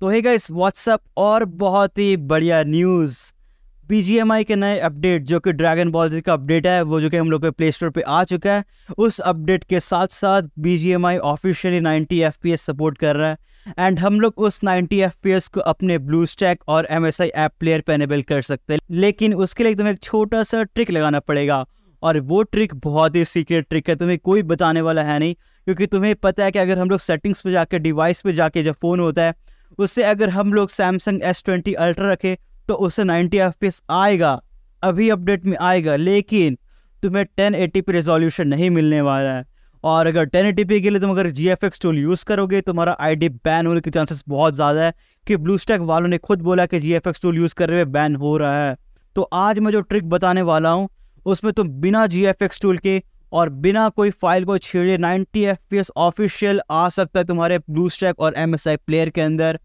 तो है guys what's up और बहुत ही बढ़िया न्यूज़ बी के नए अपडेट जो कि ड्रैगन बॉल जी का अपडेट है वो जो कि हम लोग के प्ले स्टोर पर आ चुका है उस अपडेट के साथ साथ BGMI officially 90 F P S support कर रहा है एंड हम लोग उस 90 एफ को अपने ब्लू स्टैक और MSI S I app player पर एनेबल कर सकते हैं लेकिन उसके लिए तुम्हें एक छोटा सा ट्रिक लगाना पड़ेगा और वो ट्रिक बहुत ही सीक्रेट ट्रिक है तुम्हें कोई बताने वाला है नहीं क्योंकि तुम्हें पता है कि अगर हम लोग सेटिंग्स पे जाकर डिवाइस पे जाके जब फ़ोन होता है उससे अगर हम लोग सैमसंग एस ट्वेंटी अल्ट्रा रखें तो उससे नाइन्टी एफ आएगा अभी अपडेट में आएगा लेकिन तुम्हें टेन एटी पी रेजोल्यूशन नहीं मिलने वाला है और अगर टेन एटी पी के लिए तुम अगर G F X tool use करोगे तुम्हारा आई डी बैन होने के चांसेस बहुत ज़्यादा है कि ब्लू स्टैक वालों ने खुद बोला कि G F X tool use कर रहे हुए बैन हो रहा है तो आज मैं जो ट्रिक बताने वाला हूँ उसमें तुम बिना जी एफ एक्स टूल के और बिना कोई फाइल को छेड़े ninety F P S official आ सकता है तुम्हारे ब्लू स्टैक और एम प्लेयर के अंदर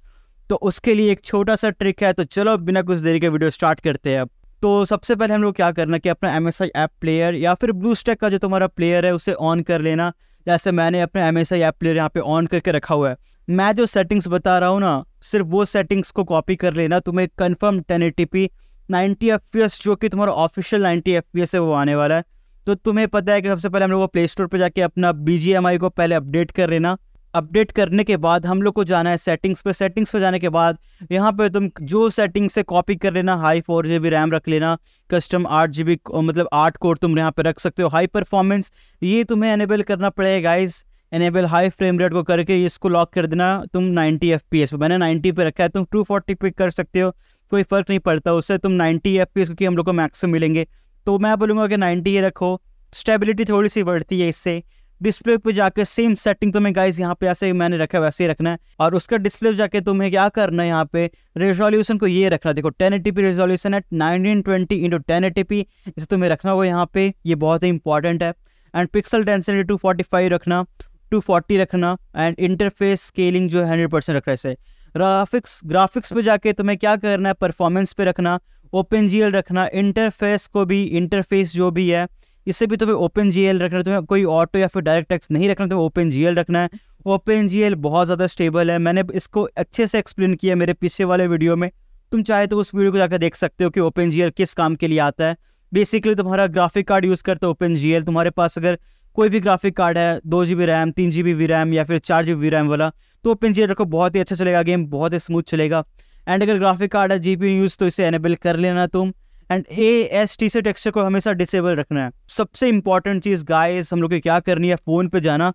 तो उसके लिए एक छोटा सा ट्रिक है तो चलो बिना कुछ देरी के वीडियो स्टार्ट करते हैं अब तो सबसे पहले हम लोग क्या करना कि अपना M S I app player या फिर ब्लू स्टेक का जो तुम्हारा प्लेयर है उसे ऑन कर लेना जैसे मैंने अपना M S I app player यहाँ पे ऑन करके रखा हुआ है मैं जो सेटिंग्स बता रहा हूँ ना सिर्फ वो सेटिंग्स को कॉपी कर लेना तुम्हें confirm ten A P ninety F P S जो कि तुम्हारा official ninety F P S है वो आने वाला है तो तुम्हें पता है कि सबसे पहले हम लोग प्ले स्टोर पर जाके अपना बी जी एम आई को पहले अपडेट कर लेना अपडेट करने के बाद हम लोग को जाना है सेटिंग्स पे सेटिंग्स पे जाने के बाद यहाँ पे तुम जो सेटिंग से कॉपी कर लेना high four G B RAM रख लेना कस्टम आठ जी बी मतलब आठ कोर तुम यहाँ पे रख सकते हो हाई परफॉर्मेंस ये तुम्हें एनेबल करना पड़ेगा guys enable high frame rate को करके इसको लॉक कर देना तुम 90 एफ पी एस मैंने 90 पे रखा है तुम 240 पे कर सकते हो कोई फ़र्क नहीं पड़ता उससे तुम 90 एफ पी एस क्योंकि हम लोग को मैक्सिम मिलेंगे तो मैं बोलूँगा कि 90 ये रखो स्टेबिलिटी थोड़ी सी बढ़ती है इससे डिस्प्ले पे जाके सेम सेटिंग तुम्हें गाइस यहाँ पे ऐसे मैंने रखा वैसे ही रखना है और उसका डिस्प्ले जाके तुम्हें क्या करना है यहाँ पे रेजोल्यूशन को ये रखना देखो टेन एटी पी रेजोल्यूशन है nineteen twenty into ten eighty P इसे तुम्हें रखना होगा यहाँ पे ये बहुत ही इंपॉर्टेंट है and pixel density two forty five रखना टू फोर्टी रखना एंड इंटरफेस स्केलिंग जो है हंड्रेड परसेंट रखना इसे ग्राफिक्स ग्राफिक्स पे जाके तुम्हें क्या करना है परफॉर्मेंस पे रखना ओपन जी रखना इंटरफेस को भी इंटरफेस जो भी है इससे भी तुम्हें ओपन जी एल रखना तुम्हें कोई ऑटो या फिर डायरेक्ट टैक्स नहीं रखना तुम्हें ओपन जी एल रखना है ओपन जी एल बहुत ज़्यादा स्टेबल है मैंने इसको अच्छे से एक्सप्लेन किया मेरे पीछे वाले वीडियो में तुम चाहे तो उस वीडियो को जाकर देख सकते हो कि ओपन जी एल किस काम के लिए आता है बेसिकली तुम्हारा ग्राफिक कार्ड यूज़ करते हो ओपन जी एल तुम्हारे पास अगर कोई भी ग्राफिक कार्ड है दो जी बी रैम तीन जी बी रैम या फिर चार जी बी रैम वाला तो ओपन जी एल रखो बहुत ही अच्छा चलेगा गेम बहुत ही स्मूथ चलेगा एंड अगर ग्राफिक कार्ड है जी पी यूज़ तो इसे एनेबल कर लेना तुम एंड ए एस टी से टेक्सचर को हमेशा डिसेबल रखना है सबसे इंपॉर्टेंट चीज़ गाइस हम लोग को क्या करनी है फ़ोन पे जाना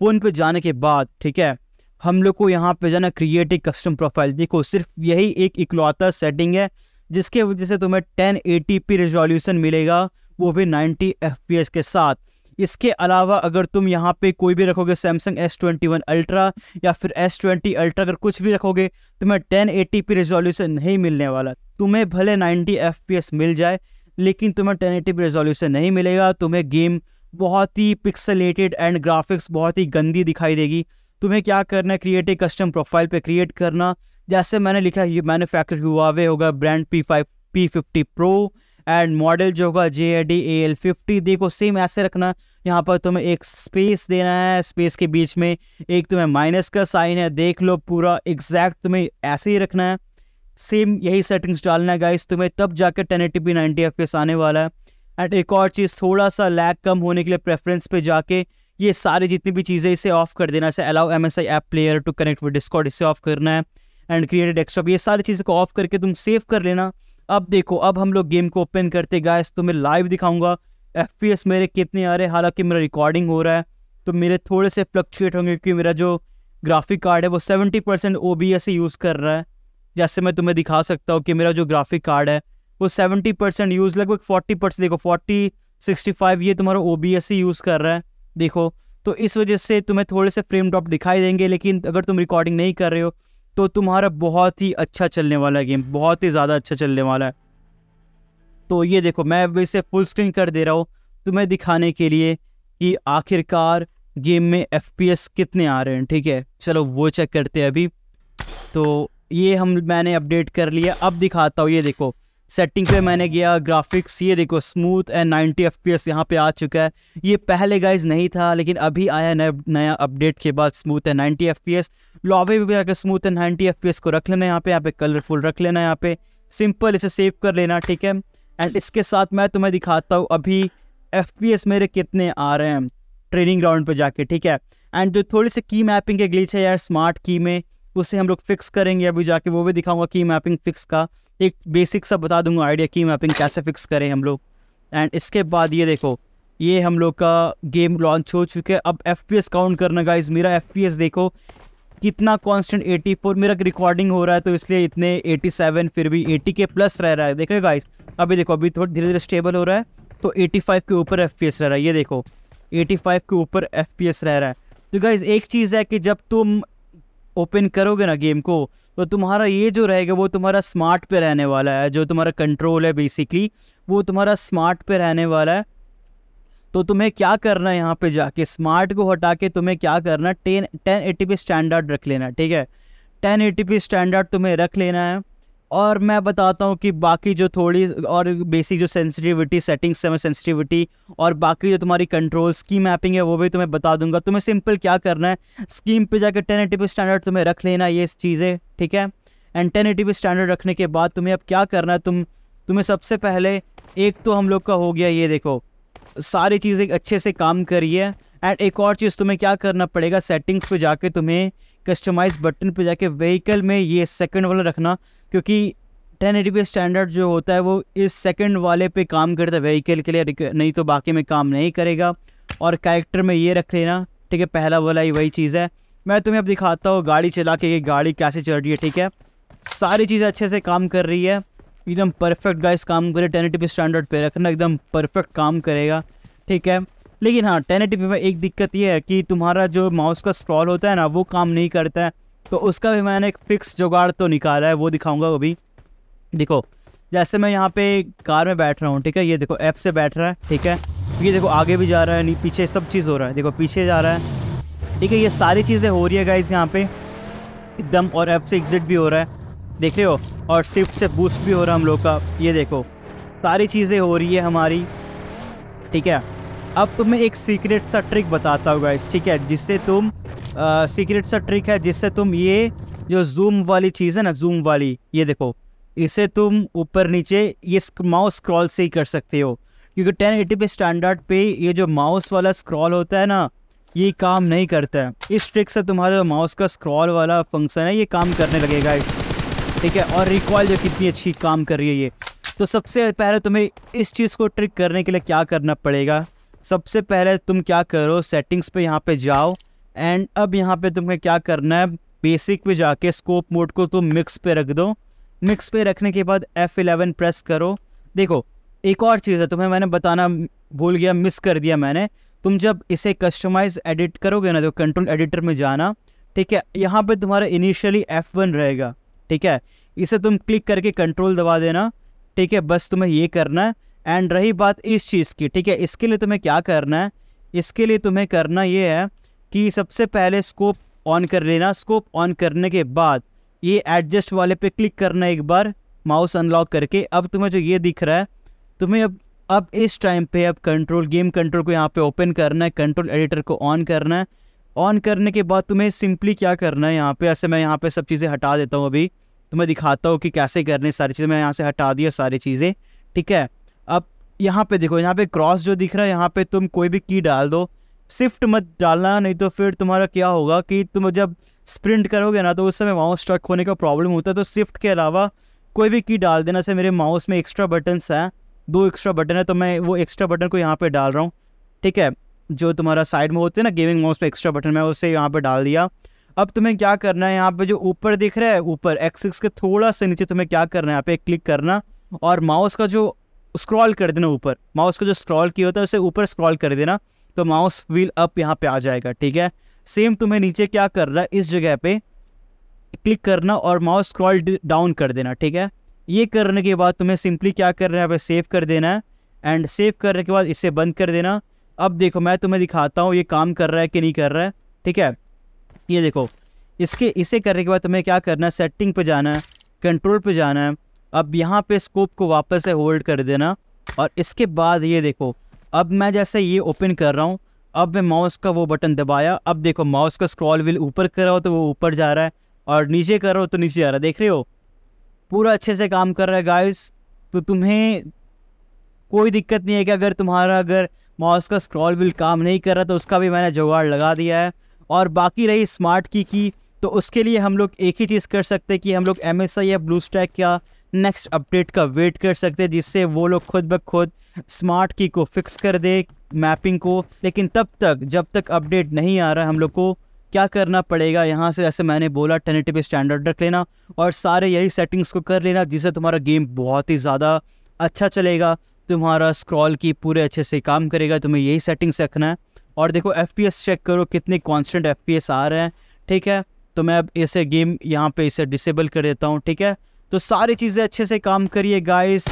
फ़ोन पे जाने के बाद ठीक है हम लोग को यहाँ पे जाना क्रिएट एक कस्टम प्रोफाइल देखो सिर्फ यही एक इकलौता सेटिंग है जिसके वजह से तुम्हें टेन एटी पी रेजोल्यूशन मिलेगा वो भी नाइन्टी एफ पी एस के साथ इसके अलावा अगर तुम यहाँ पे कोई भी रखोगे Samsung S twenty one ultra या फिर एस ट्वेंटी अल्ट्रा अगर कुछ भी रखोगे तुम्हें टेन एटी पी रेजोल्यूशन नहीं मिलने वाला तुम्हें भले नाइन्टी एफ पी एस मिल जाए लेकिन तुम्हें टेन एटी पी रेजोल्यूशन नहीं मिलेगा तुम्हें गेम बहुत ही पिक्सलेटेड एंड ग्राफिक्स बहुत ही गंदी दिखाई देगी तुम्हें क्या करना है क्रिएटिव कस्टम प्रोफाइल पे क्रिएट करना जैसे मैंने लिखा ये मैन्युफैक्चर हुआवे होगा brand P five P fifty pro and model जो होगा J I D A L fifty देखो सेम ऐसे रखना यहाँ पर तुम्हें एक स्पेस देना है स्पेस के बीच में एक तुम्हें माइनस का साइन है देख लो पूरा एग्जैक्ट तुम्हें ऐसे ही रखना है सेम यही सेटिंग्स डालना है गाइस तुम्हें तब जाकर ten eighty P ninety F S आने वाला है एंड एक और चीज़ थोड़ा सा लैग कम होने के लिए प्रेफरेंस पे जाके ये सारी जितनी भी चीज़ें इसे ऑफ कर देना है allow M S I app player to connect with Discord इसे ऑफ करना है एंड क्रिएटेड डेस्कटॉप ये सारी चीज़ों को ऑफ करके तुम सेव कर लेना अब देखो अब हम लोग गेम को ओपन करते गए तो मैं लाइव दिखाऊंगा एफ मेरे कितने आ रहे हैं हालांकि मेरा रिकॉर्डिंग हो रहा है तो मेरे थोड़े से फ्लक्चुएट होंगे क्योंकि मेरा जो ग्राफिक कार्ड है वो seventy percent O B S use कर रहा है जैसे मैं तुम्हें दिखा सकता हूँ कि मेरा जो ग्राफिक कार्ड है वो सेवेंटी परसेंट यूज़ लगभग फोर्टी परसेंट देखो फोर्टी सिक्सटी फाइव ये तुम्हारा ओ बी एस यूज़ कर रहा है देखो तो इस वजह से तुम्हें थोड़े से फ्रेम ड्रॉप दिखाई देंगे लेकिन अगर तुम रिकॉर्डिंग नहीं कर रहे हो तो तुम्हारा बहुत ही अच्छा चलने वाला गेम बहुत ही ज़्यादा अच्छा चलने वाला है तो ये देखो मैं अब इसे फुल स्क्रीन कर दे रहा हूँ तुम्हें दिखाने के लिए कि आखिरकार गेम में एफ कितने आ रहे हैं ठीक है चलो वो चेक करते हैं अभी तो ये हम मैंने अपडेट कर लिया अब दिखाता हूँ ये देखो सेटिंग पे मैंने गया ग्राफिक्स ये देखो smooth and ninety F P S यहाँ पर आ चुका है ये पहले गाइज नहीं था लेकिन अभी आया नया नया अपडेट के बाद स्मूथ है ninety F P S lobby भी आकर smooth and ninety F P S को रख लेना यहाँ पे यहाँ पे कलरफुल रख लेना यहाँ पे सिंपल इसे सेव कर लेना ठीक है एंड इसके साथ मैं तुम्हें दिखाता हूँ अभी एफ पी एस मेरे कितने आ रहे हैं ट्रेनिंग ग्राउंड पर जाके ठीक है एंड जो थोड़ी सी की मैपिंग के ग्लीच है यार स्मार्ट की में उसे हम लोग फिक्स करेंगे अभी जाके वो भी दिखाऊंगा की मैपिंग फिक्स का एक बेसिक सा बता दूंगा आइडिया की मैपिंग कैसे फिक्स करें हम लोग एंड इसके बाद ये देखो ये हम लोग का गेम लॉन्च हो चुके अब एफ काउंट करना गाइज मेरा एफ देखो कितना कांस्टेंट 84 मेरा रिकॉर्डिंग हो रहा है तो इसलिए इतने 87 फिर भी 80 के प्लस रह रहा है देख रहे गाइस अभी देखो अभी थोड़ा धीरे धीरे स्टेबल हो रहा है तो 85 के ऊपर एफ रह रहा है ये देखो 85 के ऊपर एफ रह रहा है तो गाइज एक चीज़ है कि जब तुम ओपन करोगे ना गेम को तो तुम्हारा ये जो रहेगा वो तुम्हारा स्मार्ट पे रहने वाला है जो तुम्हारा कंट्रोल है बेसिकली वो तुम्हारा स्मार्ट पे रहने वाला है तो तुम्हें क्या करना है यहाँ पे जाके स्मार्ट को हटा के तुम्हें क्या करना ten ten eighty P standard रख लेना ठीक है टेन एटी पी स्टैंडर्ड तुम्हें रख लेना है और मैं बताता हूँ कि बाकी जो थोड़ी और बेसिक जो सेंसिटिविटी सेटिंग्स है सेंसिटिविटी और बाकी जो तुम्हारी कंट्रोल स्कीम मैपिंग है वो भी तुम्हें बता दूंगा तुम्हें सिंपल क्या करना है स्कीम पे जाकर टेन एटी स्टैंडर्ड तुम्हें रख लेना ये चीज़ें ठीक है एंड टेन एटी स्टैंडर्ड रखने के बाद तुम्हें अब क्या करना है तुम तुम्हें सबसे पहले एक तो हम लोग का हो गया ये देखो सारी चीज़ें अच्छे से काम करिए एंड एक और चीज़ तुम्हें क्या करना पड़ेगा सेटिंग्स पे जाके तुम्हें कस्टमाइज बटन पे जाके व्हीकल में ये सेकंड वाला रखना क्योंकि टेन एटी स्टैंडर्ड जो होता है वो इस सेकंड वाले पे काम करता है व्हीकल के लिए नहीं तो बाकी में काम नहीं करेगा और कैरेक्टर में ये रख लेना ठीक है पहला वाला ही वही चीज़ है मैं तुम्हें अब दिखाता हूँ गाड़ी चला के ये गाड़ी कैसे चल रही है ठीक है सारी चीज़ें अच्छे से काम कर रही है एकदम परफेक्ट गाइस काम करे टेन एटी स्टैंडर्ड पे रखना एकदम परफेक्ट काम करेगा ठीक है लेकिन हाँ टेन एटी में एक दिक्कत ये है कि तुम्हारा जो माउस का स्क्रॉल होता है ना वो काम नहीं करता है तो उसका भी मैंने एक फ़िक्स जुगाड़ तो निकाला है वो दिखाऊंगा अभी देखो जैसे मैं यहाँ पे कार में बैठ रहा हूँ ठीक है ये देखो ऐप से बैठ रहा है ठीक है ये देखो आगे भी जा रहा है नहीं पीछे सब चीज़ हो रहा है देखो पीछे जा रहा है ठीक है ये सारी चीज़ें हो रही है गाइज यहाँ पे एकदम और ऐप से एग्जिट भी हो रहा है देख रहे हो और स्विफ्ट से बूस्ट भी हो रहा है हम लोग का ये देखो सारी चीज़ें हो रही है हमारी ठीक है अब तुम्हें एक सीक्रेट सा ट्रिक बताता हूँ गाइज़ ठीक है जिससे तुम सीक्रेट सा ट्रिक है जिससे तुम ये जो जूम वाली चीज़ है ना जूम वाली ये देखो इसे तुम ऊपर नीचे ये माउस स्क्रॉल से ही कर सकते हो क्योंकि टेन एटी पे स्टैंडर्ड पे ये जो माउस वाला स्क्रॉल होता है ना ये काम नहीं करता है इस ट्रिक से तुम्हारे माउस का स्क्रॉल वाला फंक्शन है ये काम करने लगेगा इस ठीक है और रिकॉल जो कितनी अच्छी काम कर रही है ये तो सबसे पहले तुम्हें इस चीज़ को ट्रिक करने के लिए क्या करना पड़ेगा सबसे पहले तुम क्या करो सेटिंग्स पे यहाँ पे जाओ एंड अब यहाँ पे तुम्हें क्या करना है बेसिक पे जाके स्कोप मोड को तुम मिक्स पे रख दो मिक्स पे रखने के बाद एफ़ एलेवन प्रेस करो देखो एक और चीज़ है तुम्हें मैंने बताना भूल गया मिस कर दिया मैंने तुम जब इसे कस्टमाइज एडिट करोगे ना तो कंट्रोल एडिटर में जाना ठीक है यहाँ पे तुम्हारा इनिशियली एफ़ वन रहेगा ठीक है इसे तुम क्लिक करके कंट्रोल दबा देना ठीक है बस तुम्हें ये करना है एंड रही बात इस चीज़ की ठीक है इसके लिए तुम्हें क्या करना है इसके लिए तुम्हें करना ये है कि सबसे पहले स्कोप ऑन कर लेना स्कोप ऑन करने के बाद ये एडजस्ट वाले पे क्लिक करना एक बार माउस अनलॉक करके अब तुम्हें जो ये दिख रहा है तुम्हें अब अब इस टाइम पे अब कंट्रोल गेम कंट्रोल को यहाँ पे ओपन करना है कंट्रोल एडिटर को ऑन करना है ऑन करने के बाद तुम्हें सिंपली क्या करना है यहाँ पे ऐसे मैं यहाँ पे सब चीज़ें हटा देता हूँ अभी तुम्हें दिखाता हूँ कि कैसे करनी सारी चीज़ें मैं यहाँ से हटा दिया सारी चीज़ें ठीक है अब यहाँ पे देखो यहाँ पे क्रॉस जो दिख रहा है यहाँ पे तुम कोई भी की डाल दो शिफ्ट मत डालना नहीं तो फिर तुम्हारा क्या होगा कि तुम जब स्प्रिंट करोगे ना तो उस समय माउस स्ट्रक होने का प्रॉब्लम होता है तो शिफ्ट के अलावा कोई भी की डाल देना से मेरे माउस में एक्स्ट्रा बटन्स हैं दो एक्स्ट्रा बटन है तो मैं वो एक्स्ट्रा बटन को यहाँ पर डाल रहा हूँ ठीक है जो तुम्हारा साइड में होते हैं ना गेमिंग माउस पर एक्स्ट्रा बटन मैं उसे यहाँ पर डाल दिया अब तुम्हें क्या करना है यहाँ पे जो ऊपर दिख रहा है ऊपर एक्सिक्स के थोड़ा से नीचे तुम्हें क्या करना है यहाँ पे क्लिक करना और माउस का जो स्क्रॉल कर देना ऊपर माउस का जो स्क्रॉल किया होता है उसे ऊपर स्क्रॉल कर देना तो माउस व्हील अप यहाँ पे आ जाएगा ठीक है सेम तुम्हें नीचे क्या कर रहा है इस जगह पे क्लिक करना और माउस स्क्रॉल डाउन कर देना ठीक है ये करने के बाद तुम्हें सिंपली क्या कर हैं है सेव कर देना है एंड सेव करने के बाद इसे बंद कर देना अब देखो मैं तुम्हें दिखाता हूँ ये काम कर रहा है कि नहीं कर रहा है ठीक है ये देखो इसके इसे करने के बाद तुम्हें क्या करना है सेटिंग पे जाना है कंट्रोल पे जाना है अब यहाँ पे स्कोप को वापस से होल्ड कर देना और इसके बाद ये देखो अब मैं जैसे ये ओपन कर रहा हूँ अब मैं माउस का वो बटन दबाया अब देखो माउस का स्क्रॉल व्हील ऊपर कर रहा हो तो वो ऊपर जा रहा है और नीचे कर रहा हो तो नीचे आ रहा है देख रहे हो पूरा अच्छे से काम कर रहा है गाइस तो तुम्हें कोई दिक्कत नहीं है कि अगर तुम्हारा अगर माउस का स्क्रॉल व्हील काम नहीं कर रहा तो उसका भी मैंने जुगाड़ लगा दिया है और बाकी रही स्मार्ट की की तो उसके लिए हम लोग एक ही चीज़ कर सकते हैं कि हम लोग एम या ब्लू स्टैक या नेक्स्ट अपडेट का वेट कर सकते हैं जिससे वो लोग खुद ब खुद स्मार्ट की को फिक्स कर दे मैपिंग को लेकिन तब तक जब तक अपडेट नहीं आ रहा है हम लोग को क्या करना पड़ेगा यहाँ से जैसे मैंने बोला टेनेटिव स्टैंडर्ड रख लेना और सारे यही सेटिंग्स को कर लेना जिससे तुम्हारा गेम बहुत ही ज़्यादा अच्छा चलेगा तुम्हारा स्क्रॉल की पूरे अच्छे से काम करेगा तुम्हें यही सेटिंग्स रखना है और देखो एफ चेक करो कितने कॉन्स्टेंट एफ आ रहे हैं ठीक है तो मैं अब इसे गेम यहाँ पे इसे डिसेबल कर देता हूँ ठीक है तो सारी चीज़ें अच्छे से काम करिए गाइस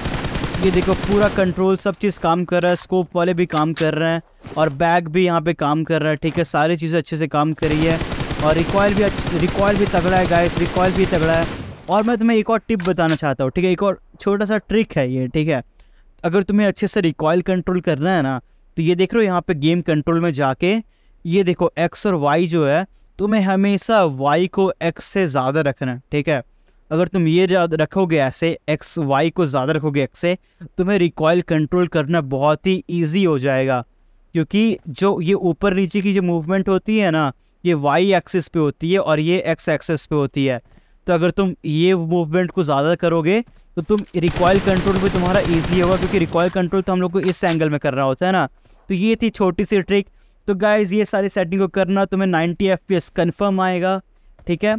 ये देखो पूरा कंट्रोल सब चीज़ काम कर रहा है स्कोप वाले भी काम कर रहे हैं और बैग भी यहाँ पे काम कर रहा है ठीक है सारी चीज़ें अच्छे से काम कर रही है और रिकॉयल भी अच्छा रिकॉयल भी तगड़ा है गाइस रिकॉयल भी तगड़ा है और मैं तुम्हें एक और टिप बताना चाहता हूँ ठीक है एक और छोटा सा ट्रिक है ये ठीक है अगर तुम्हें अच्छे से रिकॉयल कंट्रोल करना है ना तो ये देख रहे हो यहाँ पर गेम कंट्रोल में जाके ये देखो एक्स और वाई जो है तुम्हें हमेशा वाई को एक्स से ज़्यादा रखना है ठीक है अगर तुम ये ज्यादा रखोगे ऐसे एक्स वाई को ज़्यादा रखोगे एक्स से तुम्हें रिकॉयल कंट्रोल करना बहुत ही ईजी हो जाएगा क्योंकि जो ये ऊपर नीचे की जो मूवमेंट होती है ना ये वाई एक्सिस पे होती है और ये एक्स एक्सिस पे होती है तो अगर तुम ये मूवमेंट को ज़्यादा करोगे तो तुम रिकॉयल कंट्रोल भी तुम्हारा ईजी होगा क्योंकि रिकॉयल कंट्रोल तो हम लोग को इस एंगल में करना होता है ना तो ये थी छोटी सी ट्रिक तो गाइज़ ये सारी सेटिंग को करना तुम्हें नाइन्टी एफ पी कन्फर्म आएगा ठीक है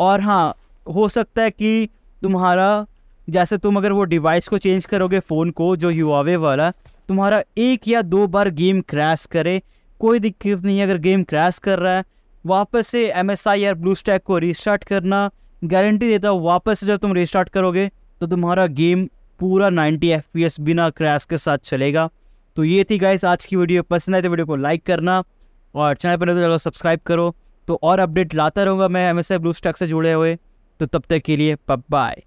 और हाँ हो सकता है कि तुम्हारा जैसे तुम अगर वो डिवाइस को चेंज करोगे फ़ोन को जो हुआवे वाला तुम्हारा एक या दो बार गेम क्रैश करे कोई दिक्कत नहीं है अगर गेम क्रैश कर रहा है वापस से एम एस आई या ब्लू स्टैक को रिस्टार्ट करना गारंटी देता हूँ वापस से जब तुम रिस्टार्ट करोगे तो तुम्हारा गेम पूरा 90 एफ बिना क्रैश के साथ चलेगा तो ये थी गाइस आज की वीडियो पसंद आई तो वीडियो को लाइक करना और तो चैनल पर तो सब्सक्राइब करो तो और अपडेट लाता रहूँगा मैं M S I blue stack से जुड़े हुए तो तब तक के लिए बाय